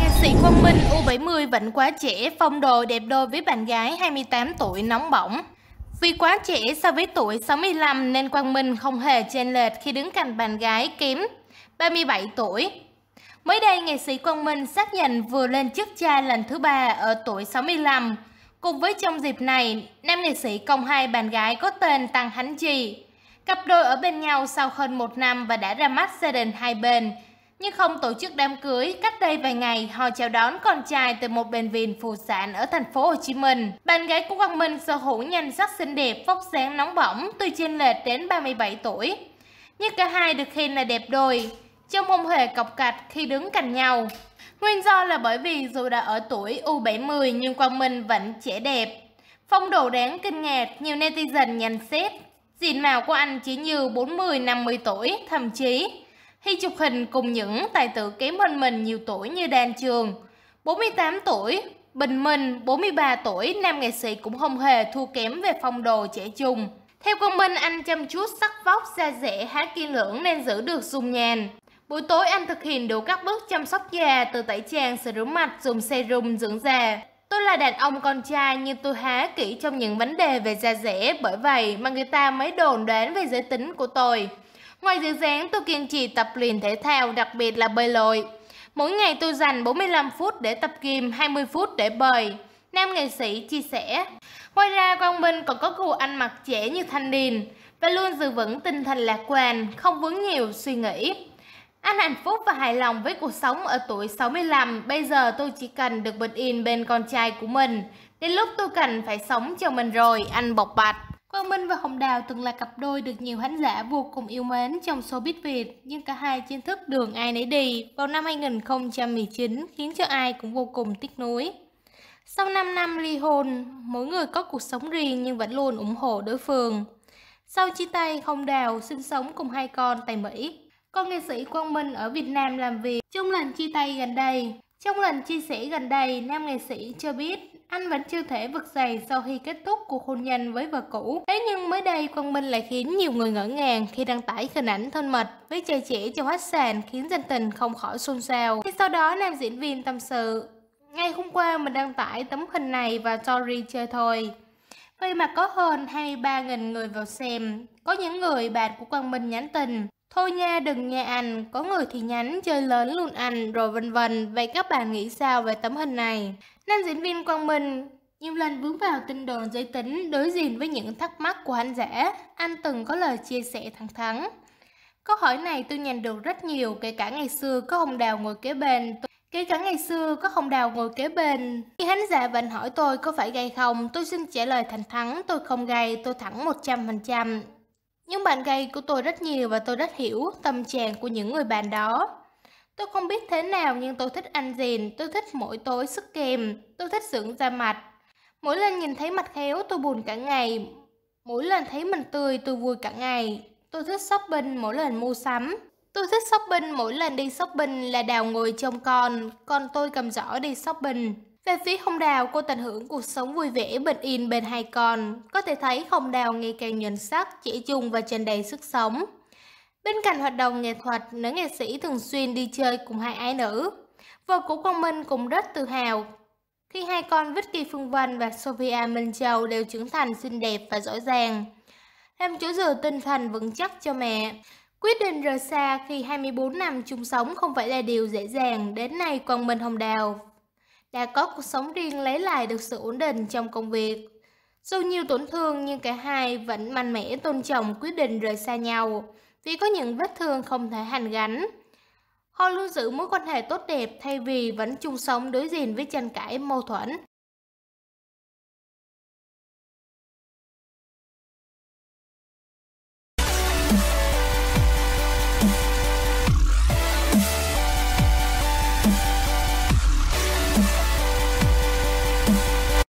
nghệ sĩ Quang Minh U70 vẫn quá trẻ, phong độ đẹp đôi với bạn gái 28 tuổi nóng bỏng. Vì quá trẻ so với tuổi 65 nên Quang Minh không hề chênh lệch khi đứng cạnh bạn gái Kiếm, 37 tuổi. Mới đây, nghệ sĩ Quang Minh xác nhận vừa lên chức cha lần thứ ba ở tuổi 65. Cùng với trong dịp này, nam nghệ sĩ công hai bạn gái có tên Tăng Hánh Trì. Cặp đôi ở bên nhau sau hơn một năm và đã ra mắt gia đình hai bên. Nhưng không tổ chức đám cưới, cách đây vài ngày họ chào đón con trai từ một bệnh viện phụ sản ở thành phố Hồ Chí Minh. Bạn gái của Quang Minh sở hữu nhan sắc xinh đẹp, vóc dáng nóng bỏng, tuy trên lệch đến 37 tuổi. Nhưng cả hai được khen là đẹp đôi, trông không hề cọc cạch khi đứng cạnh nhau. Nguyên do là bởi vì dù đã ở tuổi U70 nhưng Quang Minh vẫn trẻ đẹp. Phong độ đáng kinh ngạc, nhiều netizen nhận xét Diện mạo của anh chỉ như 40-50 tuổi, thậm chí khi chụp hình cùng những tài tử kém hơn mình nhiều tuổi như Đan Trường, 48 tuổi, Bình Minh, 43 tuổi, nam nghệ sĩ cũng không hề thua kém về phong độ trẻ trung. Theo công minh, anh chăm chút sắc vóc, da dẻ, há kiên lưỡng nên giữ được dung nhàn Buổi tối anh thực hiện đủ các bước chăm sóc da từ tẩy trang, sửa rửa mặt, dùng serum dưỡng da. Tôi là đàn ông con trai nhưng tôi há kỹ trong những vấn đề về da rẻ, bởi vậy mà người ta mới đồn đoán về giới tính của tôi. Ngoài giữ dáng, tôi kiên trì tập luyện thể thao, đặc biệt là bơi lội. Mỗi ngày tôi dành 45 phút để tập gym, 20 phút để bơi. Nam nghệ sĩ chia sẻ. Ngoài ra, Quang Minh còn có gu ăn mặc trẻ như thanh niên và luôn giữ vững tinh thần lạc quan, không vướng nhiều suy nghĩ. Anh hạnh phúc và hài lòng với cuộc sống ở tuổi 65, bây giờ tôi chỉ cần được bình in bên con trai của mình. Đến lúc tôi cần phải sống cho mình rồi, anh bộc bạch. Quang Minh và Hồng Đào từng là cặp đôi được nhiều khán giả vô cùng yêu mến trong showbiz Việt, nhưng cả hai chính thức đường ai nấy đi vào năm 2019 khiến cho ai cũng vô cùng tiếc nuối. Sau 5 năm ly hôn, mỗi người có cuộc sống riêng nhưng vẫn luôn ủng hộ đối phương. Sau chia tay, Hồng Đào sinh sống cùng hai con tại Mỹ con nghệ sĩ Quang Minh ở Việt Nam làm việc trong lần chia tay gần đây. Trong lần chia sẻ gần đây, nam nghệ sĩ cho biết anh vẫn chưa thể vực dậy sau khi kết thúc cuộc hôn nhân với vợ cũ. Thế nhưng mới đây Quang Minh lại khiến nhiều người ngỡ ngàng khi đăng tải hình ảnh thân mật với chàng trẻ trên hết sàn khiến dân tình không khỏi xôn xao. Thì sau đó nam diễn viên tâm sự. Ngay hôm qua mình đăng tải tấm hình này vào story chơi thôi. Vậy mà có hơn 23.000 người vào xem. Có những người bạn của Quang Minh nhắn tin Thôi nha, đừng nha anh, có người thì nhắn chơi lớn luôn anh, rồi vân vân. Vậy các bạn nghĩ sao về tấm hình này? Nam diễn viên Quang Minh nhiều lần vướng vào tin đồn giới tính đối diện với những thắc mắc của anh giả, anh từng có lời chia sẻ thẳng thắn. Câu hỏi này tôi nhận được rất nhiều, kể cả ngày xưa có hồng Đào ngồi kế bên. Kể cả ngày xưa có Hồng Đào ngồi kế bên. Khi khán giả vẫn hỏi tôi có phải gay không, tôi xin trả lời thẳng thắn, tôi không gay, tôi thẳng 100%. Những bạn gay của tôi rất nhiều và tôi rất hiểu tâm trạng của những người bạn đó. Tôi không biết thế nào nhưng tôi thích ăn dìn, tôi thích mỗi tối sức kèm, tôi thích dưỡng da mặt. Mỗi lần nhìn thấy mặt khéo tôi buồn cả ngày, mỗi lần thấy mình tươi tôi vui cả ngày. Tôi thích shopping mỗi lần mua sắm. Tôi thích shopping mỗi lần đi shopping là đào ngồi trông con, con tôi cầm giỏ đi shopping. Về phía Hồng Đào, cô tận hưởng cuộc sống vui vẻ bình yên bên hai con. Có thể thấy Hồng Đào ngày càng nhuần sắc, trẻ trung và tràn đầy sức sống. Bên cạnh hoạt động nghệ thuật, nữ nghệ sĩ thường xuyên đi chơi cùng hai ái nữ. Vợ của Quang Minh cũng rất tự hào khi hai con Vicky Phương Vân và Sophia Minh Châu đều trưởng thành xinh đẹp và rõ ràng. em chỗ dừa tinh thần vững chắc cho mẹ. Quyết định rời xa khi 24 năm chung sống không phải là điều dễ dàng. Đến nay Quang Minh Hồng Đào đã có cuộc sống riêng lấy lại được sự ổn định trong công việc. Dù nhiều tổn thương nhưng cả hai vẫn mạnh mẽ tôn trọng quyết định rời xa nhau vì có những vết thương không thể hành gánh. Họ luôn giữ mối quan hệ tốt đẹp thay vì vẫn chung sống đối diện với tranh cãi mâu thuẫn